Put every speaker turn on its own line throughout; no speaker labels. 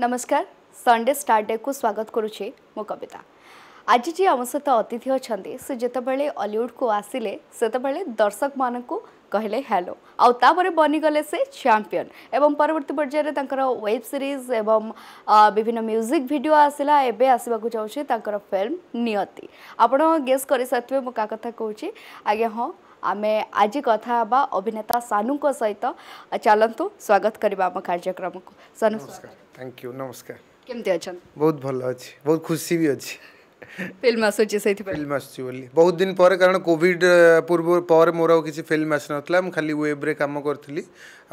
नमस्कार Sunday star day को स्वागत करुचे मो कविता आज जी आम सहित अतिथि अच्छा से जोबले अलीउड को आसिले से दर्शक मान कहले हेलो आपर बनीगले से चैंपियन एवं परवर्त पर्यायर वेब सीरीज एवं विभिन्न म्यूजिक भिड आसला एवं आसवाक चाहिए फिल्म नियति आपण गेस कर सारे मो क्या कथा कहे आज्ञा हाँ आम आज कथा अभिनेता सानू को सहित चलतु स्वागत करवा कार्यक्रम को सानू
थैंक यू नमस्कार केमती अच्छा बहुत भल अच्छी बहुत खुशी भी अच्छी
फिल्म फिल्म
बोली बहुत दिन पर कारण कोविड पूर्व पर मोर किसी फिल्म आस ना खाली वेब्रे कम करी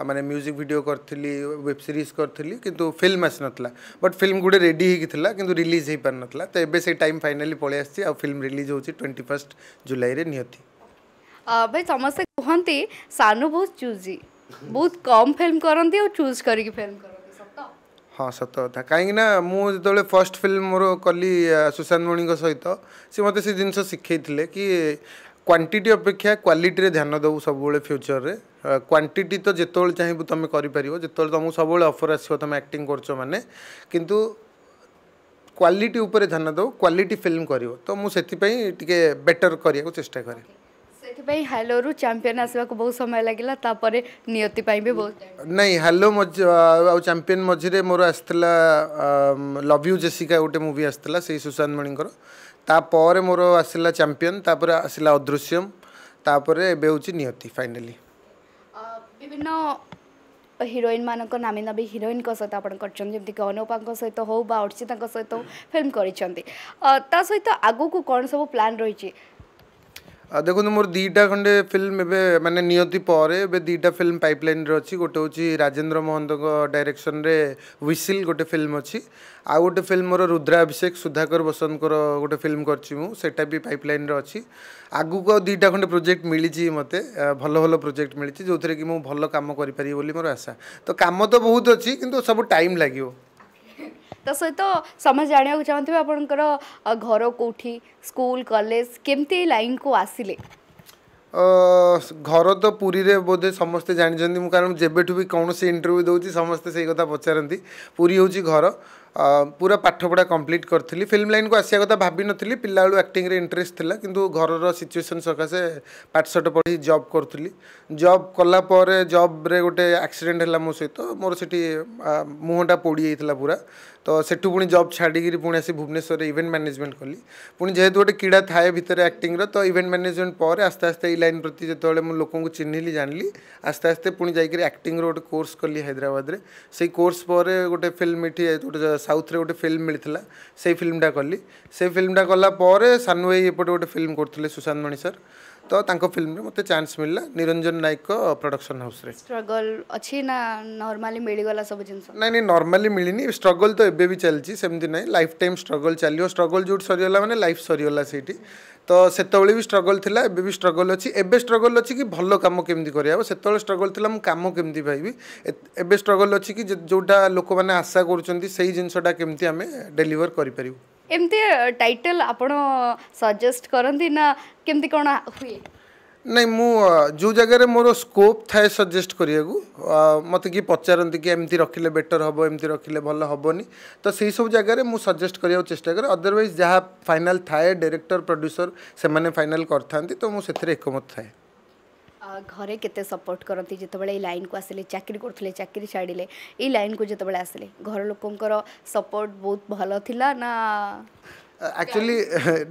मैंने म्यूजिक वीडियो करी वेब सीरीज करी कि फिल्म आस ना बट फिल्म गुटे रेडी कि रिलीज हो पार ना तो ये से टाइम फाइनाली पलि आ फिल्म रिलीज होती ट्वेंटी फास्ट जुलाई में निहती
ଭାଇ ସମସ୍ତେ କୁହନ୍ତି ସାନୁ ବହୁତ ଚୁଜି ବହୁତ କମ୍ ଫିଲ୍ମ କରନ୍ତି ଆଉ ଚୁଜ୍ କରିକି ଫିଲ୍ମ କରନ୍ତି ସତ
ହଁ ସତ କଥା କାହିଁକିନା ମୁଁ ଯେତେବେଳେ ଫର୍ଷ୍ଟ ଫିଲ୍ମ ମୋର କଲି ସୁଶାନ୍ତ ମଣିଙ୍କ ସହିତ ସେ ମୋତେ ସେ ଜିନିଷ ଶିଖେଇଥିଲେ କି କ୍ୱାଣ୍ଟିଟି ଅପେକ୍ଷା କ୍ୱାଲିଟିରେ ଧ୍ୟାନ ଦେବୁ ସବୁବେଳେ ଫ୍ୟୁଚରରେ କ୍ୱାଣ୍ଟିଟି ତ ଯେତେବେଳେ ଚାହିଁବୁ ତୁମେ କରିପାରିବ ଯେତେବେଳେ ତୁମକୁ ସବୁବେଳେ ଅଫର୍ ଆସିବ ତୁମେ ଆକ୍ଟିଂ କରୁଛ ମାନେ କିନ୍ତୁ କ୍ୱାଲିଟି ଉପରେ ଧ୍ୟାନ ଦେବ କ୍ୱାଲିଟି ଫିଲ୍ମ କରିବ ତ ମୁଁ ସେଥିପାଇଁ ଟିକେ ବେଟର୍ କରିବାକୁ ଚେଷ୍ଟା କରେ
ସେଥିପାଇଁ ହ୍ୟାଲୋରୁ ଚାମ୍ପିଅନ୍ ଆସିବାକୁ ବହୁତ ସମୟ ଲାଗିଲା ତାପରେ ନିୟତି ପାଇଁ ବି ବହୁତ
ନାଇଁ ହ୍ୟାଲୋ ଆଉ ଚାମ୍ପିଅନ୍ ମଝିରେ ମୋର ଆସିଥିଲା ଲଭ୍ ୟୁ ଜେସିକା ଗୋଟେ ମୁଭି ଆସିଥିଲା ସେଇ ସୁଶାନ୍ତ ମଣିଙ୍କର ତାପରେ ମୋର ଆସିଲା ଚାମ୍ପିଅନ୍ ତାପରେ ଆସିଲା ଅଦୃଶ୍ୟମ ତାପରେ ଏବେ ହେଉଛି ନିୟତି ଫାଇନାଲି
ବିଭିନ୍ନ ହିରୋଇନ୍ ମାନଙ୍କ ନାମୀ ନାମୀ ହିରୋଇନ୍ଙ୍କ ସହିତ ଆପଣ କରିଛନ୍ତି ଯେମିତିକି ଅନୁପାଙ୍କ ସହିତ ହଉ ବା ଅର୍ଚିତାଙ୍କ ସହିତ ଫିଲ୍ମ କରିଛନ୍ତି ତା ସହିତ ଆଗକୁ କ'ଣ ସବୁ ପ୍ଲାନ୍ ରହିଛି
ଦେଖନ୍ତୁ ମୋର ଦୁଇଟା ଖଣ୍ଡେ ଫିଲ୍ମ ଏବେ ମାନେ ନିୟତି ପରେ ଏବେ ଦୁଇଟା ଫିଲ୍ମ ପାଇପଲାଇନ୍ରେ ଅଛି ଗୋଟେ ହେଉଛି ରାଜେନ୍ଦ୍ର ମହନ୍ତଙ୍କ ଡାଇରେକ୍ସନ୍ରେ ହ୍ୱିସିଲ୍ ଗୋଟେ ଫିଲ୍ମ ଅଛି ଆଉ ଗୋଟେ ଫିଲ୍ମ ମୋର ରୁଦ୍ରାଭିଷେକ ସୁଧାକର ବସନ୍ତଙ୍କର ଗୋଟେ ଫିଲ୍ମ କରିଛି ମୁଁ ସେଇଟା ବି ପାଇପଲାଇନ୍ରେ ଅଛି ଆଗକୁ ଆଉ ଦୁଇଟା ଖଣ୍ଡେ ପ୍ରୋଜେକ୍ଟ ମିଳିଛି ମୋତେ ଭଲ ଭଲ ପ୍ରୋଜେକ୍ଟ ମିଳିଛି ଯେଉଁଥିରେ କି ମୁଁ ଭଲ କାମ କରିପାରିବି ବୋଲି ମୋର ଆଶା ତ କାମ ତ ବହୁତ ଅଛି କିନ୍ତୁ ସବୁ ଟାଇମ୍ ଲାଗିବ
ତା ସହିତ ସମାଜ ଜାଣିବାକୁ ଚାହୁଁଥିବେ ଆପଣଙ୍କର ଘର କେଉଁଠି ସ୍କୁଲ କଲେଜ କେମିତି ଏଇ ଲାଇନ୍କୁ ଆସିଲେ
ଘର ତ ପୁରୀରେ ବୋଧେ ସମସ୍ତେ ଜାଣିଛନ୍ତି ମୁଁ କାରଣ ଯେବେଠୁ ବି କୌଣସି ଇଣ୍ଟରଭ୍ୟୁ ଦେଉଛି ସମସ୍ତେ ସେଇ କଥା ପଚାରନ୍ତି ପୁରୀ ହେଉଛି ଘର पूरा पाठपढ़ा कम्प्लीट करी फिल्म लाइन को आसा कथा भाव नी पिला बेलू आक्टिंग इंटरेस्ट थी कि घर सिचुएसन सकाशे पाठशाठ पढ़ी जब करी जब कलापर जब्रे गोटे आक्सीडेट है मो सहित मोर से मुहटा पोड़ जा पूरा तो सेठ पुणी जब छाड़ी पुणी आस भुवनेश्वर इवेंट मैनेजमेंट कली पुणी जेहतु गोटे क्रीड़ा थाए भितर आक्टिंग तो इवेंट मैनेजमेंट पर आस्ते आस्ते ये लाइन प्रति जो लोक चिन्हली जानी आस्ते आस्ते पुणी जाकर आक्टर गोटे कोर्स कली हाइद्राबाद से कोर्स पर गोटे फिल्म ये गोटे ସାଉଥ୍ରେ ଗୋଟେ ଫିଲ୍ମ ମିଳିଥିଲା ସେଇ ଫିଲ୍ମଟା କଲି ସେଇ ଫିଲ୍ମଟା କଲା ପରେ ସାନୁଭାଇ ଏପଟେ ଗୋଟେ ଫିଲ୍ମ କରୁଥିଲେ ସୁଶାନ୍ତ ମଣି ସାର୍ ତ ତାଙ୍କ ଫିଲ୍ମରେ ମୋତେ ଚାନ୍ସ ମିଳିଲା ନିରଞ୍ଜନ ନାୟକଙ୍କ ପ୍ରଡକ୍ସନ୍ ହାଉସ୍ରେ
ଷ୍ଟ୍ରଗଲ୍ ଅଛି ନା ନର୍ମାଲି ମିଳିଗଲା ସବୁ ଜିନିଷ
ନାଇଁ ନାଇଁ ନର୍ମାଲି ମିଳିନି ଷ୍ଟ୍ରଗଲ୍ ତ ଏବେ ବି ଚାଲିଛି ସେମିତି ନାହିଁ ଲାଇଫ୍ ଟାଇମ୍ ଷ୍ଟ୍ରଗଲ୍ ଚାଲିବ ଷ୍ଟ୍ରଗଲ୍ ଯେଉଁଠି ସରିଗଲା ମାନେ ଲାଇଫ୍ ସରିଗଲା ସେଇଠି ତ ସେତେବେଳେ ବି ଷ୍ଟ୍ରଗଲ୍ ଥିଲା ଏବେ ବି ଷ୍ଟ୍ରଗଲ୍ ଅଛି ଏବେ ଷ୍ଟ୍ରଗଲ୍ ଅଛି କି ଭଲ କାମ କେମିତି କରିହେବ ସେତେବେଳେ ଷ୍ଟ୍ରଗଲ୍ ଥିଲା ମୁଁ କାମ କେମିତି ପାଇବି ଏବେ ଷ୍ଟ୍ରଗଲ୍ ଅଛି କି ଯେଉଁଟା ଲୋକମାନେ ଆଶା କରୁଛନ୍ତି ସେଇ ଜିନିଷଟା କେମିତି ଆମେ ଡେଲିଭର୍ କରିପାରିବୁ
ଏମିତି ଟାଇଟଲ୍ ଆପଣ ସଜେଷ୍ଟ କରନ୍ତି ନା କେମିତି କ'ଣ ହୁଏ
ନାଇଁ ମୁଁ ଯେଉଁ ଜାଗାରେ ମୋର ସ୍କୋପ୍ ଥାଏ ସଜେଷ୍ଟ କରିବାକୁ ମୋତେ କିଏ ପଚାରନ୍ତି କି ଏମିତି ରଖିଲେ ବେଟର୍ ହେବ ଏମିତି ରଖିଲେ ଭଲ ହେବନି ତ ସେହିସବୁ ଜାଗାରେ ମୁଁ ସଜେଷ୍ଟ କରିବାକୁ ଚେଷ୍ଟା କରେ ଅଦରୱାଇଜ୍ ଯାହା ଫାଇନାଲ୍ ଥାଏ ଡିରେକ୍ଟର ପ୍ରଡ୍ୟୁସର ସେମାନେ ଫାଇନାଲ୍ କରିଥାନ୍ତି ତ ମୁଁ ସେଥିରେ ଏକମତ ଥାଏ
ଘରେ କେତେ ସପୋର୍ଟ କରନ୍ତି ଯେତେବେଳେ ଏଇ ଲାଇନ୍କୁ ଆସିଲେ ଚାକିରି କରୁଥିଲେ ଚାକିରି ଛାଡ଼ିଲେ ଏଇ ଲାଇନ୍କୁ ଯେତେବେଳେ ଆସିଲେ ଘର ଲୋକଙ୍କର ସପୋର୍ଟ ବହୁତ ଭଲ ଥିଲା ନା
ଆକ୍ଚୁଆଲି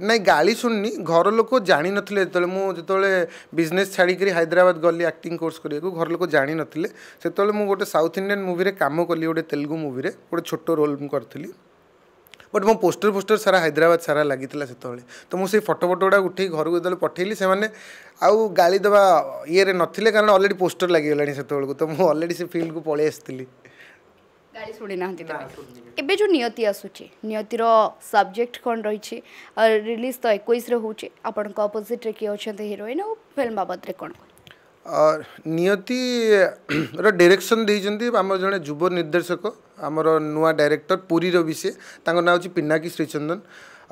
ନାଇଁ ଗାଳି ଶୁଣିନି ଘର ଲୋକ ଜାଣିନଥିଲେ ଯେତେବେଳେ ମୁଁ ଯେତେବେଳେ ବିଜନେସ୍ ଛାଡ଼ିକରି ହାଇଦ୍ରାବାଦ ଗଲି ଆକ୍ଟିଂ କୋର୍ସ କରିବାକୁ ଘର ଲୋକ ଜାଣିନଥିଲେ ସେତେବେଳେ ମୁଁ ଗୋଟେ ସାଉଥ୍ ଇଣ୍ଡିଆନ୍ ମୁଭିରେ କାମ କଲି ଗୋଟେ ତେଲୁଗୁ ମୁଭିରେ ଗୋଟେ ଛୋଟ ରୋଲ୍ ମୁଁ କରିଥିଲି ବଟ୍ ମୋ ପୋଷ୍ଟର ଫୋଷ୍ଟର ସାରା ହାଇଦ୍ରାବାଦ ସାରା ଲାଗିଥିଲା ସେତେବେଳେ ତ ମୁଁ ସେଇ ଫଟୋ ଫଟୋ ଗୁଡ଼ା ଉଠେଇ ଘରକୁ ଯେତେବେଳେ ପଠେଇଲି ସେମାନେ ଆଉ ଗାଳି ଦେବା ଇଏରେ ନଥିଲେ କାରଣ ଅଲରେଡ଼ି ପୋଷ୍ଟର ଲାଗିଗଲାଣି ସେତେବେଳକୁ ତ ମୁଁ ଅଲରେଡ଼ି ସେ ଫିଲ୍ଡକୁ ପଳେଇ ଆସିଥିଲି
ଗାଳି ଶୁଣିନାହାନ୍ତି ଏବେ ଯେଉଁ ନିୟତି ଆସୁଛି ନିୟତିର ସବଜେକ୍ଟ କ'ଣ ରହିଛି ରିଲିଜ୍ ତ ଏକୋଇଶରେ ହେଉଛି ଆପଣଙ୍କ ଅପୋଜିଟ୍ରେ କିଏ ଅଛନ୍ତି ହିରୋଇନ୍ ଆଉ ଫିଲ୍ମ ବାବଦରେ କ'ଣ
ନିୟତିର ଡିରେକ୍ସନ୍ ଦେଇଛନ୍ତି ଆମର ଜଣେ ଯୁବ ନିର୍ଦ୍ଦେଶକ ଆମର ନୂଆ ଡାଇରେକ୍ଟର ପୁରୀର ବି ସିଏ ତାଙ୍କ ନାଁ ହେଉଛି ପିନାକି ଶ୍ରୀଚନ୍ଦନ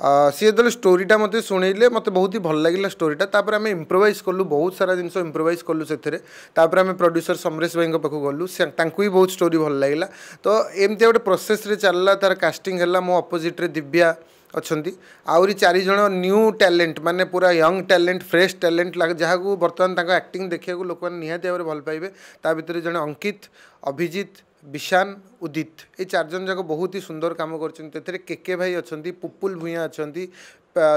सी जो स्टोरीटा मतलब शुणले मत बहुत ही भल लगे स्टोरीटा आम इम्प्रोभाइज कलु बहुत सारा जिन इम्प्रोभाइज कलु से आम प्रड्यूसर समरेश भाई पाक गलु भी बहुत स्टोरी भल लगे तो एमती गोटे प्रोसेस चलला तार कास्टिंग मो अपोजिट्रे दिव्या ଅଛନ୍ତି ଆହୁରି ଚାରିଜଣ ନ୍ୟୁ ଟ୍ୟାଲେଣ୍ଟ ମାନେ ପୁରା ୟଙ୍ଗ ଟ୍ୟାଲେଣ୍ଟ ଫ୍ରେଶ୍ ଟ୍ୟାଲେଣ୍ଟ ଯାହାକୁ ବର୍ତ୍ତମାନ ତାଙ୍କ ଆକ୍ଟିଂ ଦେଖିବାକୁ ଲୋକମାନେ ନିହାତି ଭାବରେ ଭଲ ପାଇବେ ତା ଭିତରେ ଜଣେ ଅଙ୍କିତ ଅଭିଜିତ ବିଶାନ ଉଦିତ ଏଇ ଚାରିଜଣ ଯାକ ବହୁତ ହି ସୁନ୍ଦର କାମ କରିଛନ୍ତି ଏଥିରେ କେକେ ଭାଇ ଅଛନ୍ତି ପୁପୁଲ ଭୂୟାଁ ଅଛନ୍ତି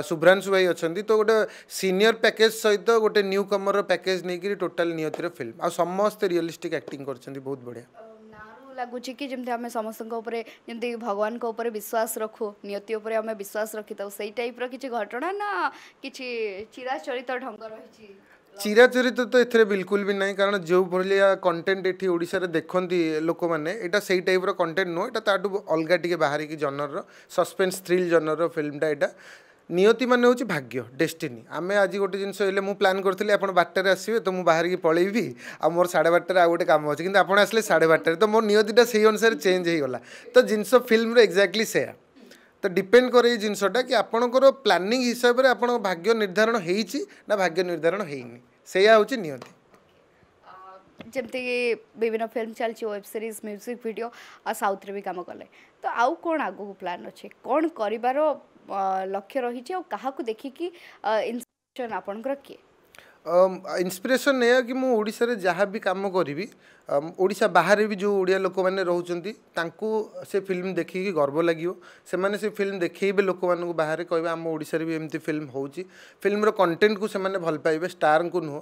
ଶୁଭ୍ରାଂଶୁ ଭାଇ ଅଛନ୍ତି ତ ଗୋଟେ ସିନିୟର ପ୍ୟାକେଜ୍ ସହିତ ଗୋଟେ ନ୍ୟୁ କମର୍ର ପ୍ୟାକେଜ୍ ନେଇକରି ଟୋଟାଲ୍ ନିୟତିର ଫିଲ୍ମ ଆଉ ସମସ୍ତେ ରିଅଲିଷ୍ଟିକ୍ ଆକ୍ଟିଂ କରିଛନ୍ତି ବହୁତ ବଢ଼ିଆ
ଲାଗୁଛି କି ଯେମିତି ଆମେ ସମସ୍ତଙ୍କ ଉପରେ ଯେମିତି ଭଗବାନଙ୍କ ଉପରେ ବିଶ୍ୱାସ ରଖୁ ନିୟତି ଉପରେ ଆମେ ବିଶ୍ୱାସ ରଖିଥାଉ ସେଇ ଟାଇପ୍ର କିଛି ଘଟଣା ନା କିଛି ଚିରାଚରିତ ଢଙ୍ଗ ରହିଛି
ଚିରାଚରିତ ତ ଏଥିରେ ବିଲକୁଲ ବି ନାହିଁ କାରଣ ଯେଉଁ ଭଳିଆ କଣ୍ଟେଣ୍ଟ ଏଠି ଓଡ଼ିଶାରେ ଦେଖନ୍ତି ଲୋକମାନେ ଏଇଟା ସେଇ ଟାଇପ୍ର କଣ୍ଟେଣ୍ଟ ନୁହଁ ଏଇଟା ତାଠୁ ଅଲଗା ଟିକେ ବାହାରିକି ଜନରର ସସ୍ପେନ୍ସ ଥ୍ରିଲ୍ ଜନରର ଫିଲ୍ମଟା ଏଇଟା ନିୟତି ମାନେ ହେଉଛି ଭାଗ୍ୟ ଡେଷ୍ଟିନି ଆମେ ଆଜି ଗୋଟେ ଜିନିଷ ହେଲେ ମୁଁ ପ୍ଲାନ୍ କରିଥିଲି ଆପଣ ବାରଟାରେ ଆସିବେ ତ ମୁଁ ବାହାରିକି ପଳେଇବି ଆଉ ମୋର ସାଢ଼େ ବାରଟାରେ ଆଉ ଗୋଟେ କାମ ଅଛି କିନ୍ତୁ ଆପଣ ଆସିଲେ ସାଢ଼େ ବାରଟାରେ ତ ମୋ ନିୟତିଟା ସେଇ ଅନୁସାରେ ଚେଞ୍ଜ ହେଇଗଲା ତ ଜିନିଷ ଫିଲ୍ମରେ ଏକ୍ଜାକ୍ଟଲି ସେୟା ତ ଡିପେଣ୍ଡ କରେ ଏଇ ଜିନିଷଟା କି ଆପଣଙ୍କର ପ୍ଲାନିଂ ହିସାବରେ ଆପଣଙ୍କ ଭାଗ୍ୟ ନିର୍ଦ୍ଧାରଣ ହେଇଛି ନା ଭାଗ୍ୟ ନିର୍ଦ୍ଧାରଣ ହେଇନି ସେଇଆ ହେଉଛି ନିୟତି
ଯେମିତିକି ବିଭିନ୍ନ ଫିଲ୍ମ ଚାଲିଛି ୱେବ୍ ସିରିଜ୍ ମ୍ୟୁଜିକ୍ ଭିଡ଼ିଓ ଆଉ ସାଉଥ୍ରେ ବି କାମ କଲେ ତ ଆଉ କ'ଣ ଆଗକୁ ପ୍ଲାନ୍ ଅଛି କ'ଣ କରିବାର ଲକ୍ଷ୍ୟ ରହିଛି ଆଉ କାହାକୁ ଦେଖିକି ଇନ୍ସପିରେସନ୍ ଆପଣଙ୍କର କିଏ
ଇନ୍ସପିରେସନ୍ ଏଇଆ କି ମୁଁ ଓଡ଼ିଶାରେ ଯାହା ବି କାମ କରିବି ଓଡ଼ିଶା ବାହାରେ ବି ଯେଉଁ ଓଡ଼ିଆ ଲୋକମାନେ ରହୁଛନ୍ତି ତାଙ୍କୁ ସେ ଫିଲ୍ମ ଦେଖିକି ଗର୍ବ ଲାଗିବ ସେମାନେ ସେ ଫିଲ୍ମ ଦେଖେଇବେ ଲୋକମାନଙ୍କୁ ବାହାରେ କହିବେ ଆମ ଓଡ଼ିଶାରେ ବି ଏମିତି ଫିଲ୍ମ ହେଉଛି ଫିଲ୍ମର କଣ୍ଟେଣ୍ଟକୁ ସେମାନେ ଭଲ ପାଇବେ ଷ୍ଟାରଙ୍କୁ ନୁହଁ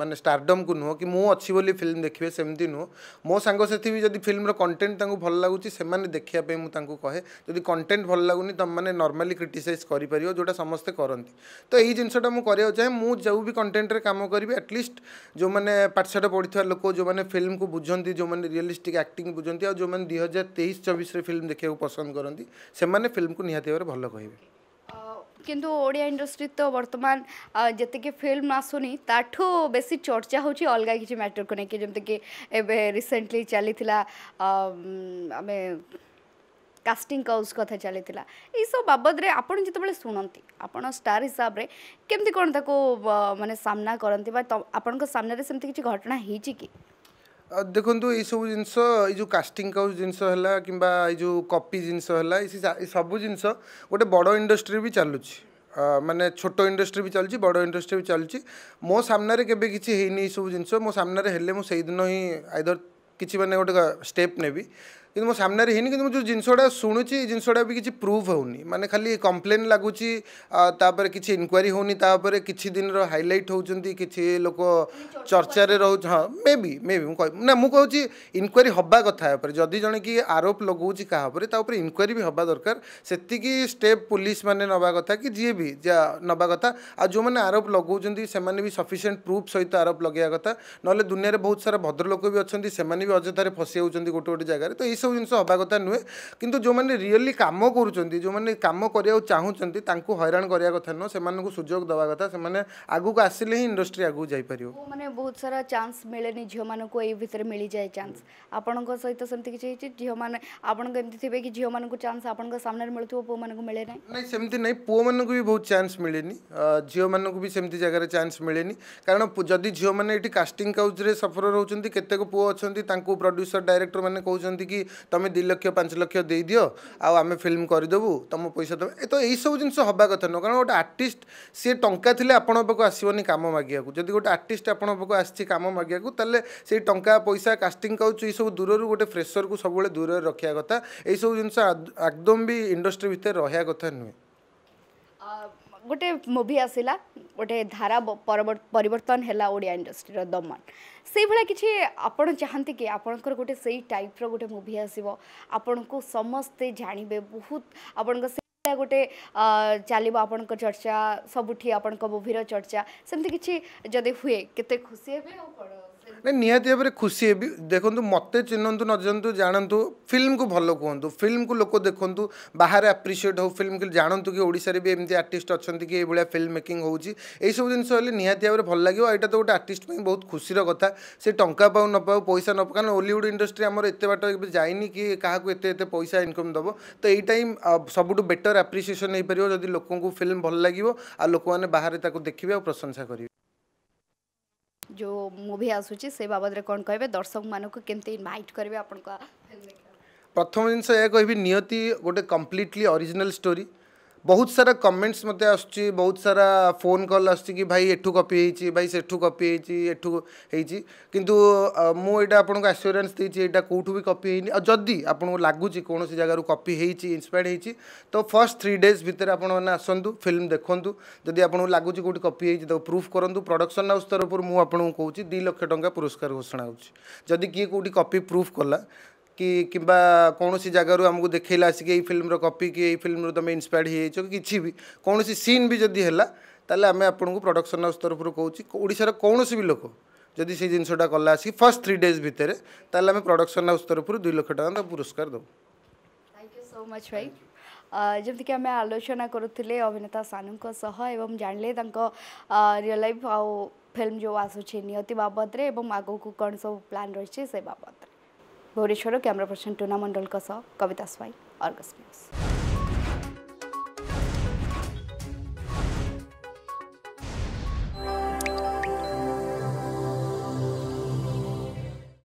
ମାନେ ଷ୍ଟାରଡମ୍କୁ ନୁହଁ କି ମୁଁ ଅଛି ବୋଲି ଫିଲ୍ମ ଦେଖିବେ ସେମିତି ନୁହଁ ମୋ ସାଙ୍ଗସାଥି ବି ଯଦି ଫିଲ୍ମର କଣ୍ଟେଣ୍ଟ ତାଙ୍କୁ ଭଲ ଲାଗୁଛି ସେମାନେ ଦେଖିବା ପାଇଁ ମୁଁ ତାଙ୍କୁ କହେ ଯଦି କଣ୍ଟେଣ୍ଟ ଭଲ ଲାଗୁନି ତୁମମାନେ ନର୍ମାଲି କ୍ରିଟିସାଇଜ୍ କରିପାରିବ ଯେଉଁଟା ସମସ୍ତେ କରନ୍ତି ତ ଏଇ ଜିନିଷଟା ମୁଁ କରିବାକୁ ଚାହେଁ ମୁଁ ଯେଉଁ ବି କଣ୍ଟେଣ୍ଟରେ କାମ କରିବି ଆଟଲିଷ୍ଟ ଯେଉଁମାନେ ପାଠଶାଠ ପଢ଼ିଥିବା ଲୋକ ଯେଉଁମାନେ ଫିଲ୍ମ फिल्म को बुझे जो मैंने रियलिस्टिक आक्टिंग बुझे दुई हजार तेईस चौबीस फिल्म देखा पसंद करती से फिल्म को निहत भाव भल कह
किंतु ओडिया इंडस्ट्री तो बर्तमान जितकी फिल्म आसुनी ताठू बेस चर्चा होलग किसी मैटर को नहीं जमीक एवं रिसेंटली चली था आम कास्टिंग काउस कथा चली सब बाबद जो शुणी आप स्टार हिसाब से कमी कौन ताको मानने सामना करती आपण सामने से घटना होती
ଦେଖନ୍ତୁ ଏଇସବୁ ଜିନିଷ ଏଇ ଯେଉଁ କାଷ୍ଟିଂ କାଉଚ୍ ଜିନିଷ ହେଲା କିମ୍ବା ଏଇ ଯେଉଁ କପି ଜିନିଷ ହେଲା ଏ ସବୁ ଜିନିଷ ଗୋଟେ ବଡ଼ ଇଣ୍ଡଷ୍ଟ୍ରି ବି ଚାଲୁଛି ମାନେ ଛୋଟ ଇଣ୍ଡଷ୍ଟ୍ରି ବି ଚାଲୁଛି ବଡ଼ ଇଣ୍ଡଷ୍ଟ୍ରି ବି ଚାଲୁଛି ମୋ ସାମ୍ନାରେ କେବେ କିଛି ହେଇନି ଏଇସବୁ ଜିନିଷ ମୋ ସାମ୍ନାରେ ହେଲେ ମୁଁ ସେଇଦିନ ହିଁ ଆଇଦର କିଛି ମାନେ ଗୋଟେ ଷ୍ଟେପ୍ ନେବି कि मो सामने ही नहीं कि जो जिनसा शुणु जिनसटा भी किसी प्रूफ हो मैंने खाली कम्प्लेन लगुच किसी इनक्वारी होनी किसी दिन हाइलाइट होती किसी लोक चर्चा रोच हाँ मे बी मे बी ना मुझे इनक्वारी हवा कथर जदि जन कि आरोप लगोच क्या इनक्वारी भी हाँ दरकार से स्टेप पुलिस मैंने नवा कथा कि जी भी ना कथ आ जो मैंने आरोप लगे भी सफिसीयंट प्रूफ सहित आरोप लगे कथ ना दुनिया में बहुत सारा भद्रलोक भी अच्छा से अजथार फसी जाऊँच गोटे गोटे जगह तो सब जिन हवा कथा नुहे कि जो मैंने रियली कम करम करा चाहूँ हराण करा कथ नुह से सुजोग दवा कथा से आगक आसिले ही इंडस्ट्री आगे जापर
मैंने बहुत सारा चान्स मिले झील मानक ये भितर मिल जाए चान्स आपण सहित सेमती किसी झील मैंने आपंती थे कि झील मानक चान्स आपने मिले थोड़ा पुओ ना ना
से नहीं पुओ मानक भी बहुत चान्स मिले झील मानक भी सेमती जगह चान्स मिले कारण जदि झील मैंने कास्टिंग काउज सफर के पुओ अच्छा प्रड्यूसर डायरेक्टर मैंने कहते हैं कि ତୁମେ ଦୁଇ ଲକ୍ଷ ପାଞ୍ଚ ଲକ୍ଷ ଦେଇଦିଅ ଆଉ ଆମେ ଫିଲ୍ମ କରିଦେବୁ ତୁମ ପଇସା ତୁମେ ଏ ତ ଏଇସବୁ ଜିନିଷ ହେବା କଥା ନୁହଁ କାରଣ ଗୋଟେ ଆର୍ଟିଷ୍ଟ ସିଏ ଟଙ୍କା ଥିଲେ ଆପଣଙ୍କ ପାଖକୁ ଆସିବନି କାମ ମାଗିବାକୁ ଯଦି ଗୋଟେ ଆର୍ଟିଷ୍ଟ ଆପଣଙ୍କ ପାଖକୁ ଆସିଛି କାମ ମାଗିବାକୁ ତାହେଲେ ସେଇ ଟଙ୍କା ପଇସା କାଷ୍ଟିଂ କରୁଛୁ ଏଇସବୁ ଦୂରରୁ ଗୋଟେ ଫ୍ରେସରକୁ ସବୁବେଳେ ଦୂରରେ ରଖିବା କଥା ଏଇସବୁ ଜିନିଷ ଆଦୌ ବି ଇଣ୍ଡଷ୍ଟ୍ରି ଭିତରେ ରହିବା କଥା ନୁହେଁ
ଗୋଟେ ମୁଭି ଆସିଲା ଗୋଟେ ଧାରା ପରିବର୍ତ୍ତନ ହେଲା ଓଡ଼ିଆ ଇଣ୍ଡଷ୍ଟ୍ରିର ଦମନ ସେଇଭଳିଆ କିଛି ଆପଣ ଚାହାନ୍ତି କି ଆପଣଙ୍କର ଗୋଟେ ସେଇ ଟାଇପ୍ର ଗୋଟେ ମୁଭି ଆସିବ ଆପଣଙ୍କୁ ସମସ୍ତେ ଜାଣିବେ ବହୁତ ଆପଣଙ୍କ ସେଇଟା ଗୋଟେ ଚାଲିବ ଆପଣଙ୍କ ଚର୍ଚ୍ଚା ସବୁଠି ଆପଣଙ୍କ ମୁଭିର ଚର୍ଚ୍ଚା ସେମିତି କିଛି ଯଦି ହୁଏ କେତେ ଖୁସି ହେବେ ଆଉ କ'ଣ
ନାଇଁ ନିହାତି ଭାବରେ ଖୁସି ହେବି ଦେଖନ୍ତୁ ମୋତେ ଚିହ୍ନନ୍ତୁ ନ ଜାଣନ୍ତୁ ଜାଣନ୍ତୁ ଫିଲ୍ମକୁ ଭଲ କୁହନ୍ତୁ ଫିଲ୍ମକୁ ଲୋକ ଦେଖନ୍ତୁ ବାହାରେ ଆପ୍ରିସିଏଟ୍ ହେଉ କି ଜାଣନ୍ତୁ କି ଓଡ଼ିଶାରେ ବି ଏମିତି ଆର୍ଟିଷ୍ଟ ଅଛନ୍ତି କି ଏଇଭଳିଆ ଫିଲ୍ମ ମେକିଂ ହେଉଛି ଏଇସବୁ ଜିନିଷ ହେଲେ ନିହାତି ଭାବରେ ଭଲ ଲାଗିବ ଏଇଟା ତ ଗୋଟେ ଆର୍ଟିଷ୍ଟ ପାଇଁ ବହୁତ ଖୁସିର କଥା ସେ ଟଙ୍କା ପାଉ ନ ପାଉ ପଇସା ନ ପାଉ କାରଣ ଓଲିଉଡ଼ ଇଣ୍ଡଷ୍ଟ୍ରି ଆମର ଏତେ ବାଟ ଏବେ ଯାଇନି କି କାହାକୁ ଏତେ ଏତେ ପଇସା ଇନକମ୍ ଦେବ ତ ଏଇ ଟାଇମ୍ ସବୁଠୁ ବେଟର୍ ଆପ୍ରିସିଏସନ୍ ହେଇପାରିବ ଯଦି ଲୋକଙ୍କୁ ଫିଲ୍ମ ଭଲ ଲାଗିବ ଆଉ ଲୋକମାନେ ବାହାରେ ତାକୁ ଦେଖିବେ ଆଉ ପ୍ରଶଂସା କରିବେ
जो मुवि आसूची से बाबद कौन कहे दर्शक मानक केमती इनभाइट करेंगे आप
प्रथम जिनस कह नियति गोटे कम्प्लीटली ओरिजिनल स्टोरी ବହୁତ ସାରା କମେଣ୍ଟସ୍ ମୋତେ ଆସୁଛି ବହୁତ ସାରା ଫୋନ୍ କଲ୍ ଆସୁଛି କି ଭାଇ ଏଠୁ କପି ହେଇଛି ଭାଇ ସେଠୁ କପି ହେଇଛି ଏଠୁ ହେଇଛି କିନ୍ତୁ ମୁଁ ଏଇଟା ଆପଣଙ୍କୁ ଆସ୍ୟୁରାନ୍ସ ଦେଇଛି ଏଇଟା କେଉଁଠୁ ବି କପି ହେଇନି ଆଉ ଯଦି ଆପଣଙ୍କୁ ଲାଗୁଛି କୌଣସି ଜାଗାରୁ କପି ହେଇଛି ଇନ୍ସପାୟାର୍ଡ଼ ହେଇଛି ତ ଫାର୍ଷ୍ଟ ଥ୍ରୀ ଡେଜ୍ ଭିତରେ ଆପଣମାନେ ଆସନ୍ତୁ ଫିଲ୍ମ ଦେଖନ୍ତୁ ଯଦି ଆପଣଙ୍କୁ ଲାଗୁଛି କେଉଁଠି କପି ହେଇଛି ତାକୁ ପ୍ରୁଫ୍ କରନ୍ତୁ ପ୍ରଡକ୍ସନ୍ ହାଉସ୍ ତରଫରୁ ମୁଁ ଆପଣଙ୍କୁ କହୁଛି ଦୁଇ ଲକ୍ଷ ଟଙ୍କା ପୁରସ୍କାର ଘୋଷଣା ହେଉଛି ଯଦି କିଏ କେଉଁଠି କପି ପ୍ରୁଫ୍ କଲା कि किंबा कौन सी जगह आमको देखेला आसिक ये फिल्म रपी कि ये फिल्म रु तुम इनस्पायर्ड हो कि तो भी कौन सीन भी जदि है आम आपको प्रडक्शन हाउस तरफ कौचार कौन भी लोक जदि से जिनसा कला आसिक फर्स्ट थ्री डेज भितर तेल आम प्रडक्शन हाउस तरफ दुई लक्ष टा पुरस्कार दे
सो मच भाई जमीक आम आलोचना करुले अभिनेता सानू एवं जानले रियल लाइफ uh, आउ फिल्म जो आसूँ नियति आग को कौन सब प्लां रही है से बाबद्रे भुवनेश्वर कैमरा पर्सन टुना मण्डलको छ कविता स्वाई अर्गस न्यूज